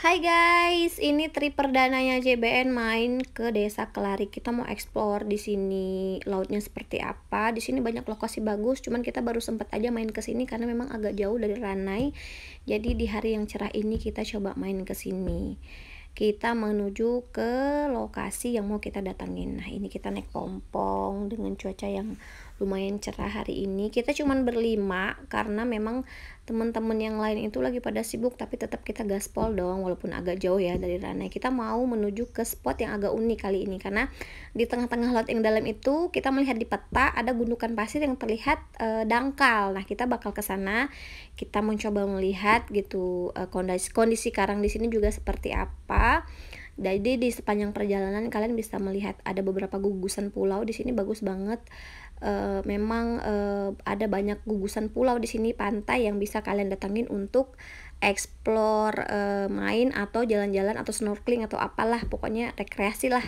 Hai guys, ini trip perdananya JBN main ke desa Kelari. Kita mau explore di sini lautnya seperti apa. Di sini banyak lokasi bagus, cuman kita baru sempat aja main ke sini karena memang agak jauh dari Ranai. Jadi di hari yang cerah ini kita coba main ke sini. Kita menuju ke lokasi yang mau kita datangin. Nah, ini kita naik pompong dengan cuaca yang lumayan cerah hari ini kita cuman berlima karena memang teman-teman yang lain itu lagi pada sibuk tapi tetap kita gaspol dong walaupun agak jauh ya dari ranai kita mau menuju ke spot yang agak unik kali ini karena di tengah-tengah laut yang dalam itu kita melihat di peta ada gundukan pasir yang terlihat e, dangkal nah kita bakal ke sana kita mencoba melihat gitu e, eh, kondisi kondisi karang di sini juga seperti apa jadi di sepanjang perjalanan kalian bisa melihat ada beberapa gugusan pulau di sini bagus banget. E, memang e, ada banyak gugusan pulau di sini pantai yang bisa kalian datangin untuk explore e, main atau jalan-jalan atau snorkeling atau apalah pokoknya rekreasi lah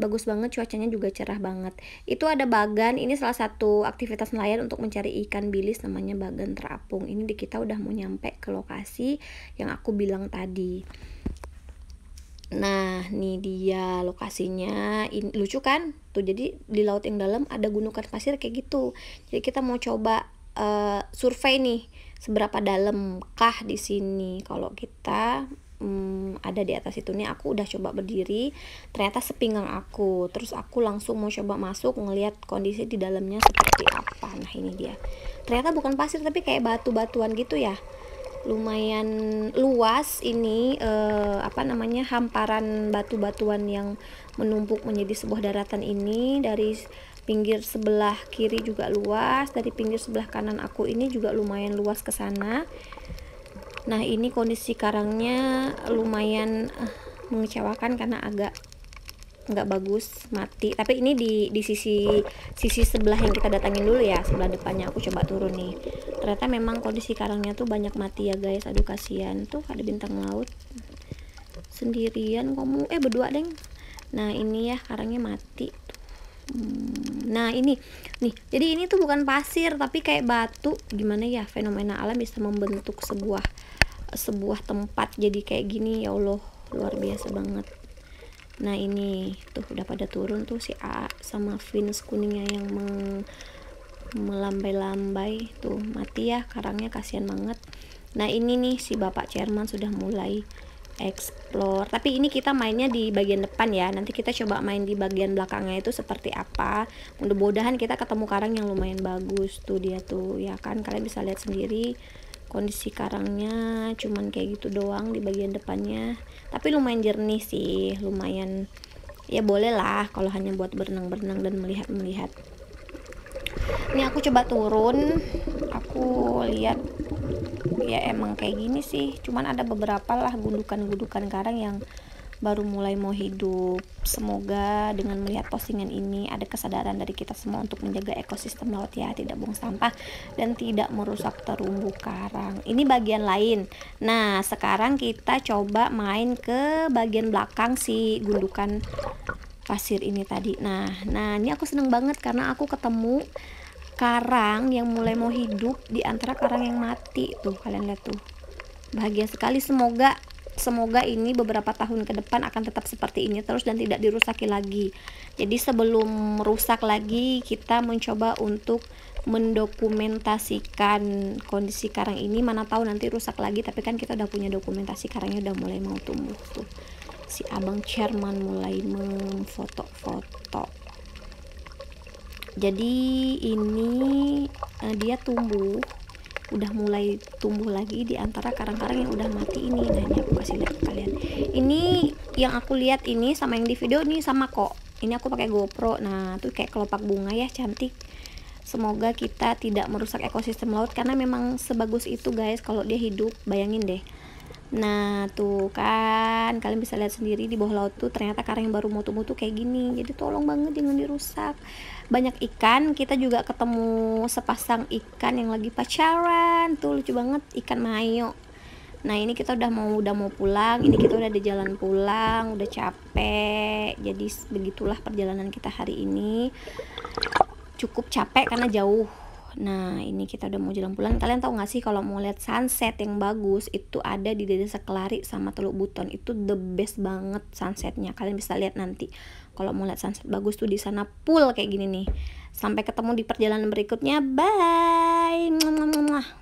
bagus banget cuacanya juga cerah banget itu ada bagan ini salah satu aktivitas nelayan untuk mencari ikan bilis namanya bagan terapung ini di kita udah mau nyampe ke lokasi yang aku bilang tadi Nah, ini dia lokasinya. In, lucu kan? Tuh jadi di laut yang dalam ada gunungan pasir kayak gitu. Jadi kita mau coba uh, survei nih seberapa dalamkah di sini. Kalau kita Hmm, ada di atas itu nih aku udah coba berdiri, ternyata sepinggang aku. Terus aku langsung mau coba masuk ngelihat kondisi di dalamnya seperti apa. Nah, ini dia. Ternyata bukan pasir tapi kayak batu-batuan gitu ya lumayan luas ini eh, apa namanya hamparan batu-batuan yang menumpuk menjadi sebuah daratan ini dari pinggir sebelah kiri juga luas dari pinggir sebelah kanan aku ini juga lumayan luas ke sana nah ini kondisi karangnya lumayan eh, mengecewakan karena agak nggak bagus mati tapi ini di di sisi sisi sebelah yang kita datangin dulu ya sebelah depannya aku coba turun nih ternyata memang kondisi karangnya tuh banyak mati ya guys aduh kasihan tuh ada bintang laut sendirian kamu eh berdua deng nah ini ya karangnya mati hmm, nah ini nih jadi ini tuh bukan pasir tapi kayak batu gimana ya fenomena alam bisa membentuk sebuah sebuah tempat jadi kayak gini ya Allah luar biasa banget nah ini tuh udah pada turun tuh si A sama fins kuningnya yang meng melambai-lambai tuh mati ya karangnya kasihan banget nah ini nih si bapak chairman sudah mulai explore tapi ini kita mainnya di bagian depan ya nanti kita coba main di bagian belakangnya itu seperti apa mudah-mudahan kita ketemu karang yang lumayan bagus tuh dia tuh ya kan kalian bisa lihat sendiri kondisi karangnya cuman kayak gitu doang di bagian depannya tapi lumayan jernih sih lumayan ya boleh lah kalau hanya buat berenang-berenang dan melihat-melihat ini aku coba turun aku lihat ya emang kayak gini sih cuman ada beberapa lah gundukan-gundukan karang yang baru mulai mau hidup semoga dengan melihat postingan ini ada kesadaran dari kita semua untuk menjaga ekosistem laut ya tidak buang sampah dan tidak merusak terumbu karang ini bagian lain nah sekarang kita coba main ke bagian belakang si gundukan pasir ini tadi nah nah ini aku seneng banget karena aku ketemu karang yang mulai mau hidup di antara karang yang mati tuh kalian lihat tuh bahagia sekali semoga semoga ini beberapa tahun ke depan akan tetap seperti ini terus dan tidak dirusaki lagi. Jadi sebelum rusak lagi kita mencoba untuk mendokumentasikan kondisi karang ini mana tahu nanti rusak lagi tapi kan kita udah punya dokumentasi karangnya udah mulai mau tumbuh tuh si abang chairman mulai memfoto-foto jadi ini uh, dia tumbuh udah mulai tumbuh lagi di antara karang-karang yang udah mati ini nah ini aku kasih lihat ke kalian ini yang aku lihat ini sama yang di video ini sama kok ini aku pakai GoPro nah tuh kayak kelopak bunga ya cantik semoga kita tidak merusak ekosistem laut karena memang sebagus itu guys kalau dia hidup bayangin deh Nah, tuh kan, kalian bisa lihat sendiri di bawah laut tuh ternyata karang yang baru mutu-mutu kayak gini. Jadi tolong banget jangan dirusak. Banyak ikan, kita juga ketemu sepasang ikan yang lagi pacaran. Tuh lucu banget ikan mayo. Nah, ini kita udah mau udah mau pulang. Ini kita udah di jalan pulang, udah capek. Jadi begitulah perjalanan kita hari ini. Cukup capek karena jauh Nah ini kita udah mau jalan pulang Kalian tau gak sih kalau mau lihat sunset yang bagus Itu ada di desa Kelari sama Teluk Buton Itu the best banget sunsetnya Kalian bisa lihat nanti Kalau mau lihat sunset bagus tuh di sana full kayak gini nih Sampai ketemu di perjalanan berikutnya Bye